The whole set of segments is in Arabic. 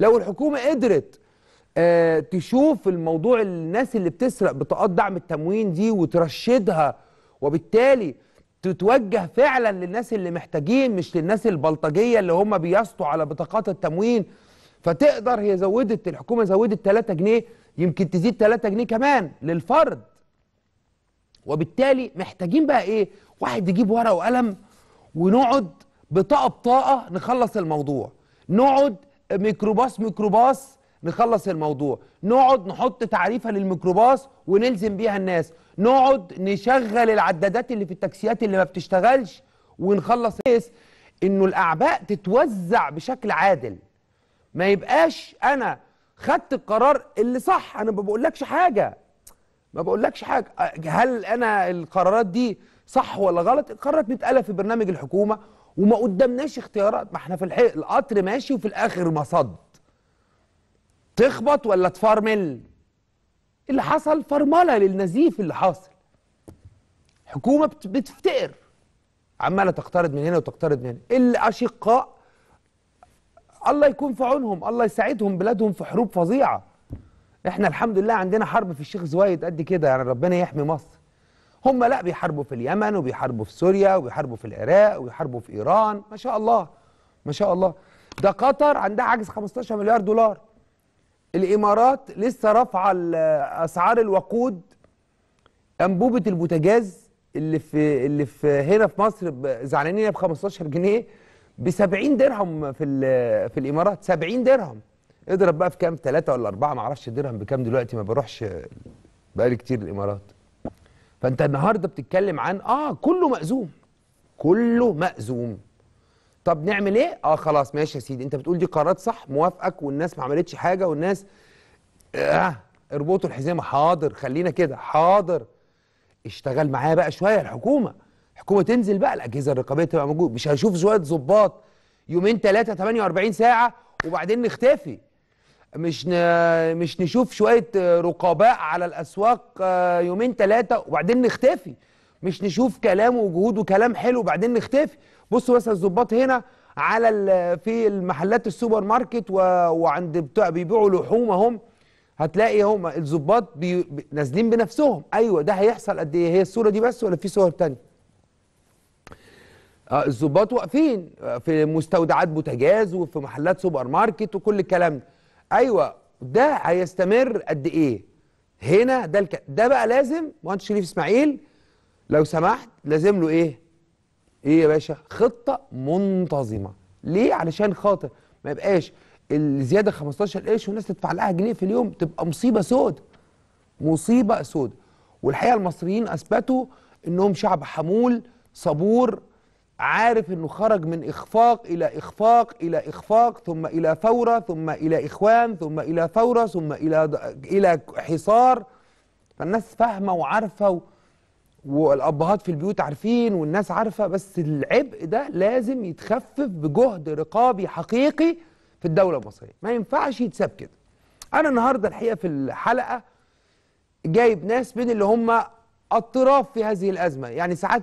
لو الحكومه قدرت آه، تشوف الموضوع الناس اللي بتسرق بطاقات دعم التموين دي وترشدها وبالتالي تتوجه فعلا للناس اللي محتاجين مش للناس البلطجيه اللي هم بيسطوا على بطاقات التموين فتقدر هي زودت الحكومه زودت 3 جنيه يمكن تزيد 3 جنيه كمان للفرد وبالتالي محتاجين بقى ايه واحد يجيب ورقه وقلم ونقعد بطاقه بطاقه نخلص الموضوع نقعد ميكروباص ميكروباص نخلص الموضوع نقعد نحط تعريفه للميكروباص ونلزم بيها الناس نقعد نشغل العدادات اللي في التاكسيات اللي ما بتشتغلش ونخلص الناس انه الاعباء تتوزع بشكل عادل ما يبقاش انا خدت القرار اللي صح انا ما بقولكش حاجه ما بقولكش حاجه هل انا القرارات دي صح ولا غلط القرارات بتتقال في برنامج الحكومه وما قدامناش اختيارات ما احنا في الحقيقة القطر ماشي وفي الاخر مصد تخبط ولا تفرمل اللي حصل فرمله للنزيف اللي حاصل حكومه بتفتقر عماله تقترض من هنا وتقترض من هنا الاشقاء الله يكون في عونهم الله يساعدهم بلادهم في حروب فظيعه احنا الحمد لله عندنا حرب في الشيخ زويد قد كده يعني ربنا يحمي مصر هم لا بيحاربوا في اليمن وبيحاربوا في سوريا وبيحاربوا في العراق وبيحاربوا في ايران ما شاء الله ما شاء الله ده قطر عندها عجز 15 مليار دولار الامارات لسه رافعه اسعار الوقود انبوبه البوتاجاز اللي في اللي في هنا في مصر زعلانين ب 15 جنيه ب 70 درهم في في الامارات 70 درهم اضرب بقى في كام 3 ولا 4 ما اعرفش درهم بكام دلوقتي ما بروحش بقالي كتير الامارات فانت النهارده بتتكلم عن اه كله مأزوم كله مأزوم طب نعمل ايه؟ اه خلاص ماشي يا سيدي انت بتقول دي قرارات صح موافقك والناس ما عملتش حاجه والناس اه اربطوا الحزام حاضر خلينا كده حاضر اشتغل معايا بقى شويه الحكومه الحكومه تنزل بقى الاجهزه الرقابيه تبقى موجوده مش هشوف شويه ظباط يومين ثلاثه 48 ساعه وبعدين نختفي مش مش نشوف شويه رقباء على الاسواق آه، يومين ثلاثه وبعدين نختفي مش نشوف كلام وجهود وكلام حلو وبعدين نختفي بصوا مثلا الظباط هنا على ال... في المحلات السوبر ماركت وعند بتوع بيبيعوا لحوم اهم هتلاقي هم الظباط نازلين بنفسهم ايوه ده هيحصل قد ايه هي الصوره دي بس ولا في صور تانية آه، الظباط واقفين آه، في مستودعات بوتاجاز وفي محلات سوبر ماركت وكل الكلام ده ايوه ده هيستمر قد ايه هنا ده الك... ده بقى لازم مهندس شريف اسماعيل لو سمحت لازم له ايه ايه يا باشا خطه منتظمه ليه علشان خاطر ما يبقاش الزياده 15 قرش والناس تدفع لها جنيه في اليوم تبقى مصيبه سود مصيبه سود والحقيقه المصريين اثبتوا انهم شعب حمول صبور عارف انه خرج من اخفاق الى اخفاق الى اخفاق ثم الى فوره ثم الى اخوان ثم الى فوره ثم الى الى حصار فالناس فاهمه وعارفه والابهات في البيوت عارفين والناس عارفه بس العبء ده لازم يتخفف بجهد رقابي حقيقي في الدوله المصريه ما ينفعش يتساب كده انا النهارده الحقيقه في الحلقه جايب ناس من اللي هم اطراف في هذه الازمه يعني ساعات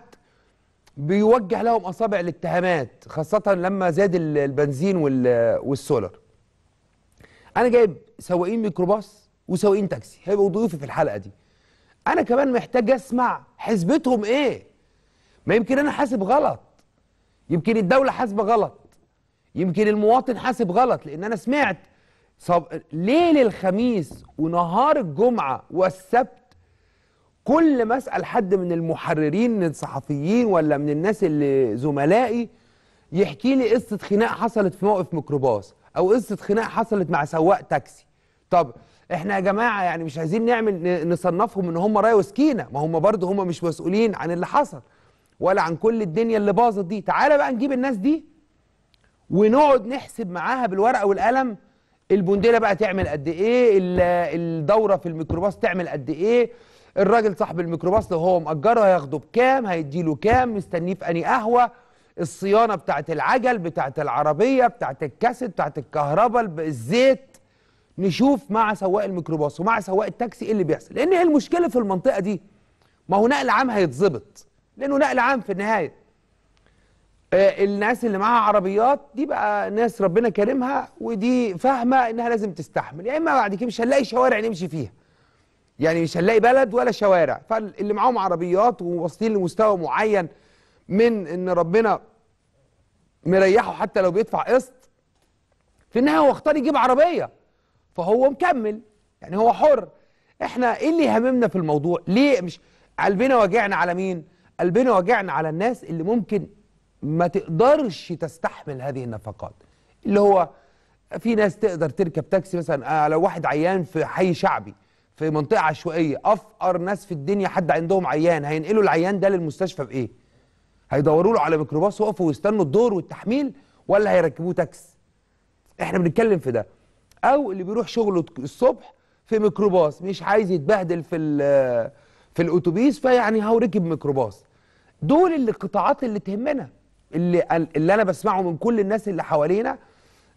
بيوجه لهم اصابع الاتهامات خاصه لما زاد البنزين والسولر انا جايب سواقين ميكروباص وسواقين تاكسي هيبقوا ضيوفي في الحلقه دي انا كمان محتاج اسمع حسبتهم ايه ما يمكن انا حاسب غلط يمكن الدوله حاسبه غلط يمكن المواطن حاسب غلط لان انا سمعت صب... ليل الخميس ونهار الجمعه والسبت كل ما اسال حد من المحررين من الصحفيين ولا من الناس اللي زملائي يحكي لي قصه خناق حصلت في موقف ميكروباص او قصه خناق حصلت مع سواق تاكسي طب احنا يا جماعه يعني مش عايزين نعمل نصنفهم ان هم رايه وسكينه ما هم برضه هم مش مسؤولين عن اللي حصل ولا عن كل الدنيا اللي باظت دي تعالى بقى نجيب الناس دي ونقعد نحسب معاها بالورقه والقلم البندله بقى تعمل قد ايه الدوره في الميكروباص تعمل قد ايه الراجل صاحب الميكروباص لو هو مأجره هياخده بكام هيديله كام مستنيه في أني قهوة الصيانة بتاعت العجل بتاعت العربية بتاعت الكاسيت بتاعت الكهرباء الزيت نشوف مع سواق الميكروباص ومع سواق التاكسي ايه اللي بيحصل لان ايه المشكله في المنطقه دي ما هو نقل عام هيتظبط لانه نقل عام في النهايه آه الناس اللي معاها عربيات دي بقى ناس ربنا كرمها ودي فاهمه انها لازم تستحمل يا يعني اما بعد كده مش هنلاقي شوارع نمشي فيها يعني مش هنلاقي بلد ولا شوارع فاللي معاهم عربيات وواصلين لمستوى معين من ان ربنا مريحه حتى لو بيدفع قسط في النهايه هو اختار يجيب عربيه فهو مكمل يعني هو حر احنا ايه اللي هممنا في الموضوع ليه مش قلبنا واجعنا على مين قلبنا واجعنا على الناس اللي ممكن ما تقدرش تستحمل هذه النفقات اللي هو في ناس تقدر تركب تاكسي مثلا آه، لو واحد عيان في حي شعبي في منطقه عشوائيه افقر ناس في الدنيا حد عندهم عيان هينقلوا العيان ده للمستشفى بايه هيدوروا له على ميكروباص وقفوا ويستنوا الدور والتحميل ولا هيركبوه تاكس احنا بنتكلم في ده او اللي بيروح شغله الصبح في ميكروباص مش عايز يتبهدل في في الاتوبيس فيعني هو ركب ميكروباص دول اللي القطاعات اللي تهمنا اللي اللي انا بسمعه من كل الناس اللي حوالينا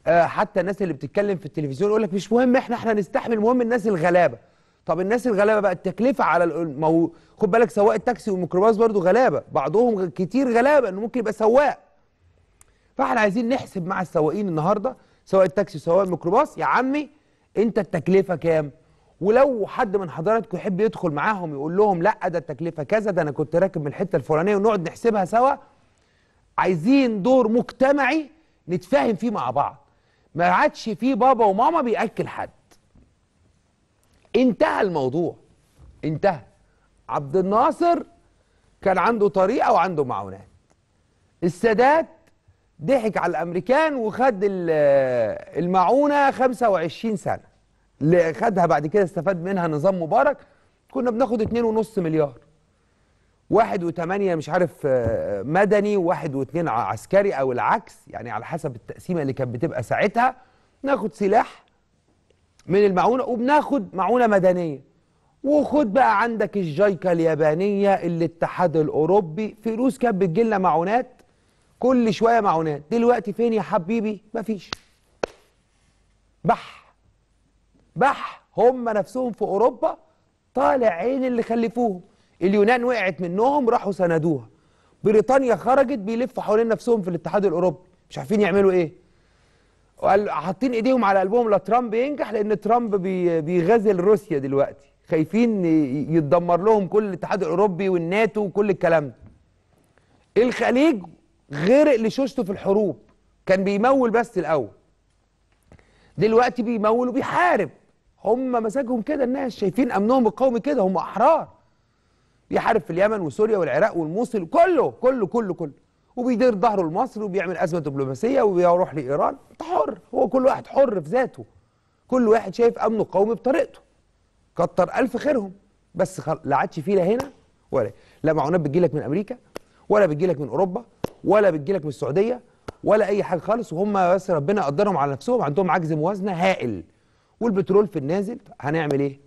آه، حتى الناس اللي بتتكلم في التلفزيون يقول لك مش مهم احنا احنا نستحمل المهم الناس الغلابه طب الناس الغلابه بقى التكلفه على ما هو خد بالك سواق التاكسي والميكروباص برضو غلابه بعضهم كتير غلابه انه ممكن يبقى سواق فاحنا عايزين نحسب مع السواقين النهارده سواق التاكسي وسواق الميكروباص يا عمي انت التكلفه كام ولو حد من حضراتكم يحب يدخل معاهم يقول لهم لا ده التكلفه كذا ده انا كنت راكب من الحته الفلانيه ونقعد نحسبها سوا عايزين دور مجتمعي نتفاهم فيه مع بعض ما عادش فيه بابا وماما بياكل حد انتهى الموضوع انتهى عبد الناصر كان عنده طريقه وعنده معونات السادات ضحك على الامريكان وخد المعونه 25 سنه اللي خدها بعد كده استفاد منها نظام مبارك كنا بناخد 2.5 مليار واحد وثمانية مش عارف آه، مدني واحد واثنين عسكري او العكس يعني على حسب التقسيمه اللي كانت بتبقى ساعتها ناخد سلاح من المعونة وبناخد معونة مدنية وخد بقى عندك الجايكا اليابانية الاتحاد الأوروبي فلوس كانت بتجيلنا معونات كل شوية معونات دلوقتي فين يا حبيبي مفيش بح بح هم نفسهم في أوروبا طالع عين اللي خلفوهم اليونان وقعت منهم راحوا سندوها بريطانيا خرجت بيلفوا حوالين نفسهم في الاتحاد الأوروبي مش عارفين يعملوا إيه وقال حاطين ايديهم على قلبهم لا ترامب ينجح لان ترامب بيغازل روسيا دلوقتي خايفين يتدمر لهم كل الاتحاد الاوروبي والناتو وكل الكلام ده الخليج غرق لشوشته في الحروب كان بيمول بس الاول دلوقتي بيمول وبيحارب هم مزاجهم كده الناس شايفين امنهم القومي كده هم احرار بيحارب في اليمن وسوريا والعراق والموصل كله كله كله كله وبيدير ظهره لمصر وبيعمل ازمه دبلوماسيه وبيروح لايران انت حر هو كل واحد حر في ذاته كل واحد شايف امنه القومي بطريقته كتر الف خيرهم بس خل... لا عادش فيه لا هنا ولا لا معونات بتجيلك من امريكا ولا بتجيلك من اوروبا ولا بتجيلك من السعوديه ولا اي حاجه خالص وهم بس ربنا قدرهم على نفسهم عندهم عجز موازنه هائل والبترول في النازل هنعمل ايه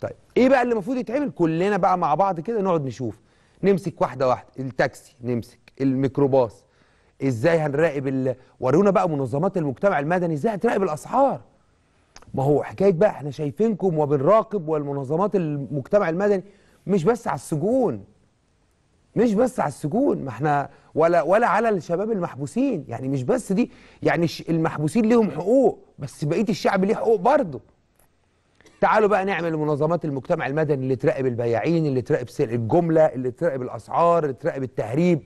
طيب ايه بقى اللي المفروض يتعمل كلنا بقى مع بعض كده نقعد نشوف نمسك واحده واحده التاكسي نمسك الميكروباص ازاي هنراقب ال... ورونا بقى منظمات المجتمع المدني ازاي هتراقب الاسعار ما هو حكايه بقى احنا شايفينكم وبنراقب والمنظمات المجتمع المدني مش بس على السجون مش بس على السجون ما احنا ولا ولا على الشباب المحبوسين يعني مش بس دي يعني المحبوسين ليهم حقوق بس بقيه الشعب ليه حقوق برضه تعالوا بقى نعمل منظمات المجتمع المدني اللي تراقب البياعين اللي تراقب سلع الجمله اللي تراقب الاسعار اللي تراقب التهريب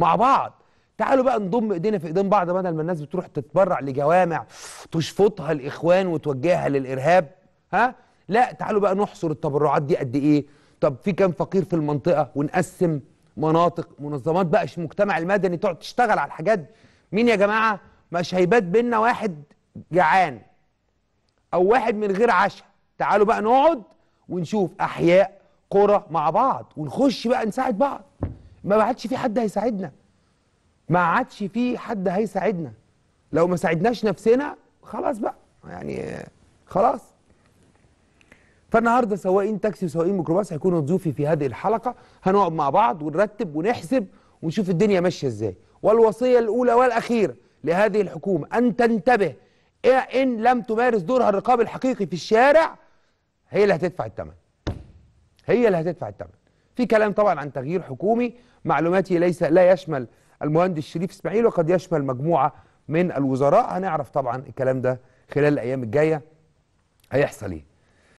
مع بعض تعالوا بقى نضم ايدينا في ايدين بعض بدل ما الناس بتروح تتبرع لجوامع تشفطها الاخوان وتوجهها للارهاب ها لا تعالوا بقى نحصر التبرعات دي قد ايه طب في كام فقير في المنطقه ونقسم مناطق منظمات بقى المجتمع المدني تقعد تشتغل على الحاجات دي مين يا جماعه مش هيبات بينا واحد جعان او واحد من غير عشاء تعالوا بقى نقعد ونشوف احياء قرى مع بعض ونخش بقى نساعد بعض ما عادش في حد هيساعدنا ما عادش في حد هيساعدنا لو ما ساعدناش نفسنا خلاص بقى يعني خلاص فالنهارده سواقين تاكسي وسواقين ميكروباص هيكونوا ضيوفي في هذه الحلقه هنقعد مع بعض ونرتب ونحسب ونشوف الدنيا ماشيه ازاي والوصيه الاولى والاخيره لهذه الحكومه ان تنتبه إيه ان لم تمارس دورها الرقابي الحقيقي في الشارع هي اللي هتدفع الثمن هي اللي هتدفع الثمن في كلام طبعا عن تغيير حكومي معلوماتي ليس لا يشمل المهندس شريف اسماعيل وقد يشمل مجموعه من الوزراء هنعرف طبعا الكلام ده خلال الايام الجايه هيحصل ايه